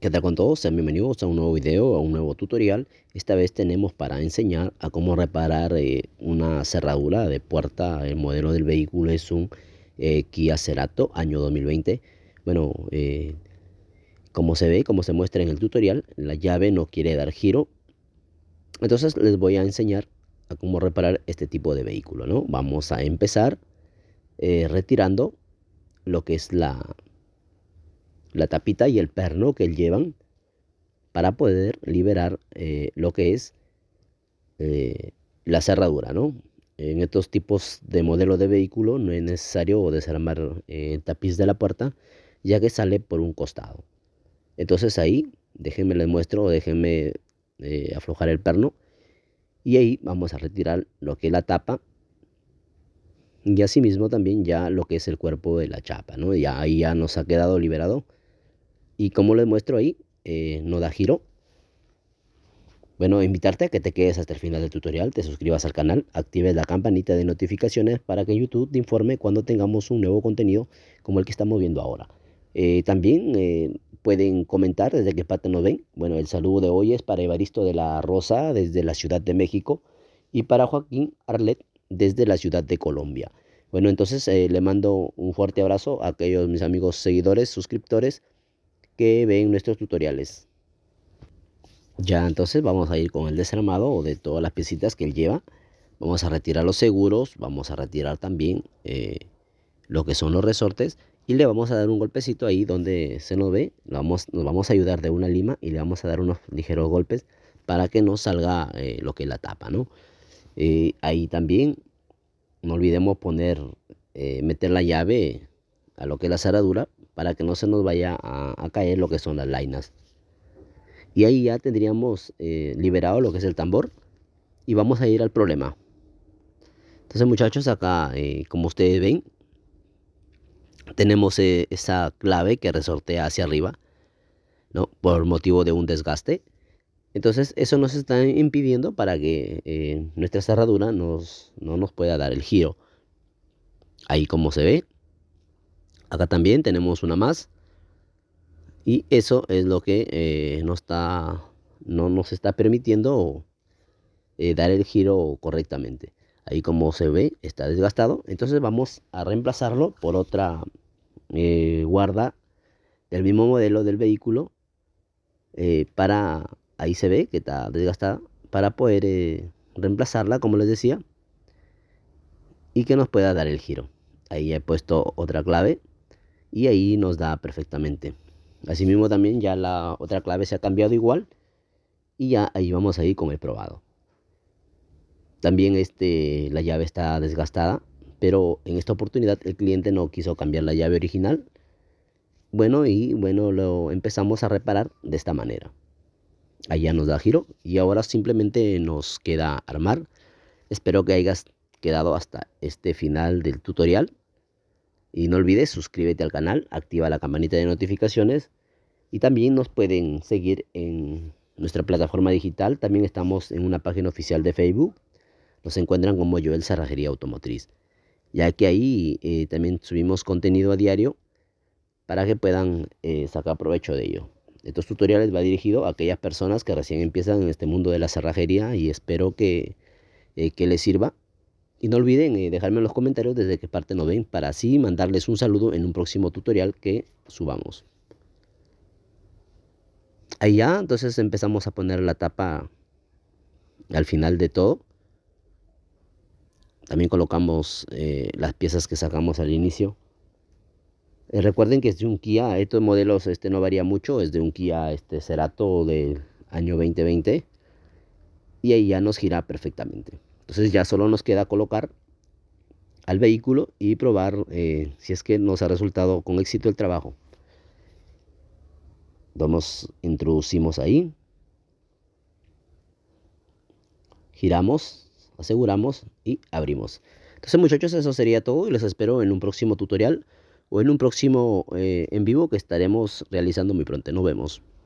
¿Qué tal con todos? Sean bienvenidos a un nuevo video, a un nuevo tutorial. Esta vez tenemos para enseñar a cómo reparar eh, una cerradura de puerta. El modelo del vehículo es un eh, Kia Cerato año 2020. Bueno, eh, como se ve, como se muestra en el tutorial, la llave no quiere dar giro. Entonces les voy a enseñar a cómo reparar este tipo de vehículo, ¿no? Vamos a empezar retirando lo que es la, la tapita y el perno que llevan para poder liberar eh, lo que es eh, la cerradura, ¿no? En estos tipos de modelo de vehículo no es necesario desarmar eh, el tapiz de la puerta ya que sale por un costado. Entonces ahí, déjenme les muestro déjenme aflojar el perno y ahí vamos a retirar lo que es la tapa y asimismo también ya lo que es el cuerpo de la chapa, ¿no? Ya ahí ya nos ha quedado liberado y como les muestro ahí, eh, no da giro. Bueno, invitarte a que te quedes hasta el final del tutorial, te suscribas al canal, actives la campanita de notificaciones para que YouTube te informe cuando tengamos un nuevo contenido como el que estamos viendo ahora. Eh, también eh, pueden comentar desde qué parte nos ven. Bueno, el saludo de hoy es para Evaristo de la Rosa desde la Ciudad de México y para Joaquín Arlet desde la Ciudad de Colombia. Bueno, entonces le mando un fuerte abrazo a aquellos mis amigos seguidores, suscriptores que ven nuestros tutoriales. Ya entonces vamos a ir con el desarmado o de todas las piecitas que él lleva. Vamos a retirar los seguros, vamos a retirar también eh, lo que son los resortes y le vamos a dar un golpecito ahí donde se nos ve. Vamos, nos vamos a ayudar de una lima y le vamos a dar unos ligeros golpes para que no salga eh, lo que es la tapa, ¿no? Eh, ahí también no olvidemos poner, meter la llave a lo que es la cerradura para que no se nos vaya a, caer lo que son las lainas. Y ahí ya tendríamos eh, liberado lo que es el tambor y vamos a ir al problema. Entonces muchachos, acá eh, como ustedes ven, tenemos eh, esa clave que resortea hacia arriba, ¿no? Por motivo de un desgaste. Entonces eso nos está impidiendo para que nuestra cerradura no nos pueda dar el giro. Ahí como se ve, acá también tenemos una más y eso es lo que eh, no está no nos está permitiendo eh, dar el giro correctamente ahí como se ve está desgastado entonces vamos a reemplazarlo por otra eh, guarda del mismo modelo del vehículo para ahí se ve que está desgastada para poder reemplazarla como les decía y que nos pueda dar el giro ahí he puesto otra clave y ahí nos da perfectamente. Asimismo también ya la otra clave se ha cambiado igual y ya ahí vamos a ir con el probado. También este, la llave está desgastada, pero en esta oportunidad el cliente no quiso cambiar la llave original. Bueno, y bueno, lo empezamos a reparar de esta manera. Allá nos da giro y ahora simplemente nos queda armar. Espero que hayas quedado hasta este final del tutorial. Y no olvides suscríbete al canal, activa la campanita de notificaciones y también nos pueden seguir en nuestra plataforma digital. También estamos en una página oficial de Facebook. Nos encuentran como Joel Cerrajería Automotriz, ya que ahí eh, también subimos contenido a diario para que puedan eh, sacar provecho de ello. Estos tutoriales va dirigido a aquellas personas que recién empiezan en este mundo de la cerrajería y espero que, eh, que les sirva y no olviden eh, dejarme en los comentarios desde qué parte nos ven para así mandarles un saludo en un próximo tutorial que subamos. Ahí ya, entonces empezamos a poner la tapa al final de todo. También colocamos eh, las piezas que sacamos al inicio. Eh, recuerden que es de un Kia, estos modelos este, no varía mucho, es de un Kia este, Cerato del año 2020. Y ahí ya nos gira perfectamente. Entonces ya solo nos queda colocar al vehículo y probar eh, si es que nos ha resultado con éxito el trabajo. Nos introducimos ahí. Giramos, aseguramos y abrimos. Entonces muchachos, eso sería todo y les espero en un próximo tutorial o en un próximo eh, en vivo que estaremos realizando muy pronto. Nos vemos.